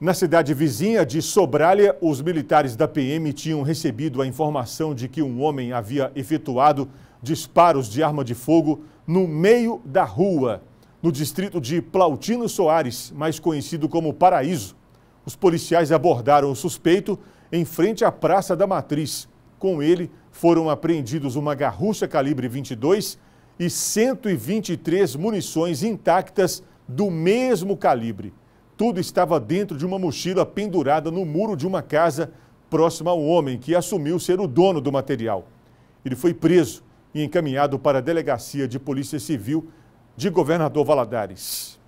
Na cidade vizinha de Sobralha, os militares da PM tinham recebido a informação de que um homem havia efetuado disparos de arma de fogo no meio da rua, no distrito de Plautino Soares, mais conhecido como Paraíso. Os policiais abordaram o suspeito em frente à Praça da Matriz. Com ele foram apreendidos uma garrucha calibre 22 e 123 munições intactas do mesmo calibre. Tudo estava dentro de uma mochila pendurada no muro de uma casa próxima ao homem que assumiu ser o dono do material. Ele foi preso e encaminhado para a delegacia de Polícia Civil de Governador Valadares.